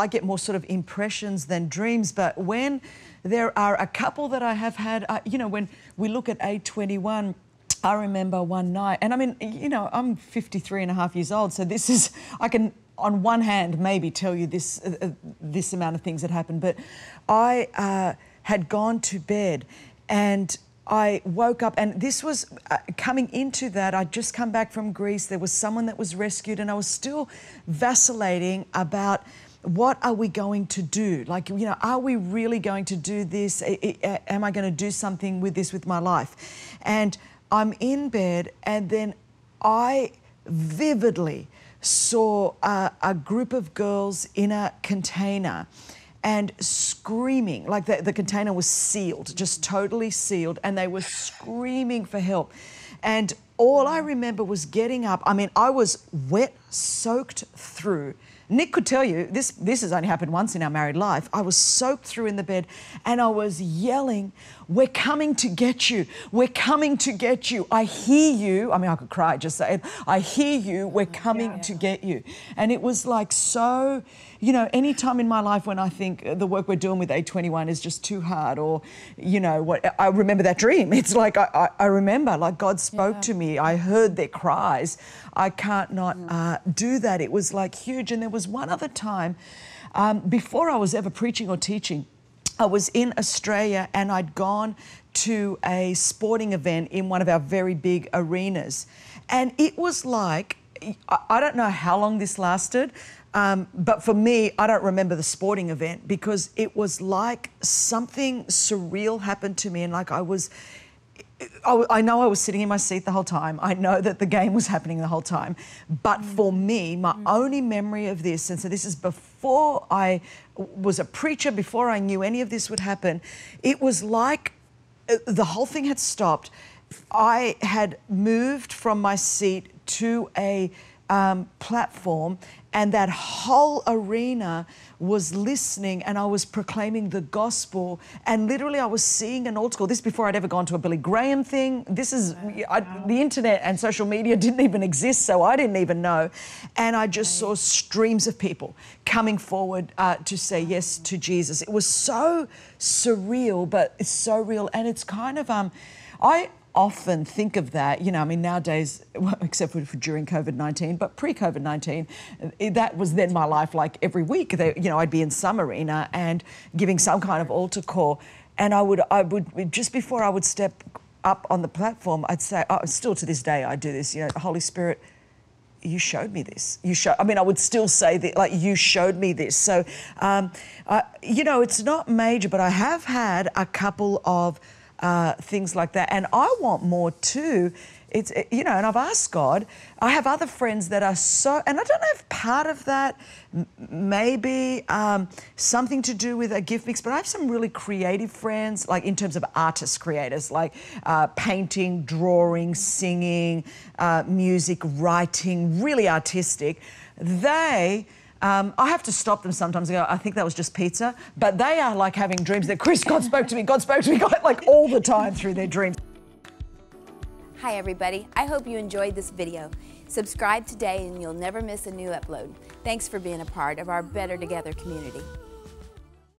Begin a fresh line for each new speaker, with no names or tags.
I get more sort of impressions than dreams, but when there are a couple that I have had, uh, you know, when we look at A21, I remember one night, and I mean, you know, I'm 53 and a half years old, so this is, I can, on one hand, maybe tell you this, uh, uh, this amount of things that happened, but I uh, had gone to bed and I woke up, and this was uh, coming into that. I'd just come back from Greece. There was someone that was rescued, and I was still vacillating about what are we going to do? Like, you know, are we really going to do this? Am I going to do something with this with my life? And I'm in bed, and then I vividly saw a, a group of girls in a container and screaming. Like the, the, container was sealed, just totally sealed, and they were screaming for help. And all I remember was getting up. I mean, I was wet soaked through. Nick could tell you this this has only happened once in our married life. I was soaked through in the bed and I was yelling, "We're coming to get you. We're coming to get you. I hear you." I mean, I could cry just saying, "I hear you. We're coming yeah, yeah. to get you." And it was like so, you know, any time in my life when I think the work we're doing with A21 is just too hard or, you know, what I remember that dream. It's like I, I, I remember like God spoke yeah. to me. I heard their cries. I can't not uh, do that. It was like huge. And there was one other time um, before I was ever preaching or teaching. I was in Australia and I'd gone to a sporting event in one of our very big arenas. And it was like, I don't know how long this lasted, um, but for me, I don't remember the sporting event because it was like something surreal happened to me and like I was Oh, I know I was sitting in my seat the whole time. I know that the game was happening the whole time. But mm. for me, my mm. only memory of this, and so this is before I was a preacher, before I knew any of this would happen, it was like uh, the whole thing had stopped. I had moved from my seat to a um, platform, and that whole arena was listening, and I was proclaiming the gospel. And literally, I was seeing an old school. This before I'd ever gone to a Billy Graham thing. This is I, the internet and social media didn't even exist, so I didn't even know. And I just saw streams of people coming forward uh, to say yes to Jesus. It was so surreal, but it's so real, and it's kind of um, I often think of that. You know, I mean, nowadays, well, except for, for during COVID 19, but pre COVID 19, eh, that was then my life like every week. They, you know, I'd be in some arena and giving some kind of altar call. And I would, I would, just before I would step up on the platform, I'd say, oh, still to this day, I do this, you know, Holy Spirit, you showed me this. You show. I mean, I would still say that, like, you showed me this. So, um, uh, you know, it's not major, but I have had a couple of uh, things like that. And I want more too. It's, you know, and I've asked God, I have other friends that are so, and I don't know if part of that maybe um, something to do with a gift mix, but I have some really creative friends, like in terms of artist creators, like uh, painting, drawing, singing, uh, music, writing, really artistic. They, um, I have to stop them sometimes and go, I think that was just pizza. But they are like having dreams that Chris, God spoke to me, God spoke to me, God, like all the time through their dreams. Hi everybody, I hope you enjoyed this video. Subscribe today and you'll never miss a new upload. Thanks for being a part of our Better Together community.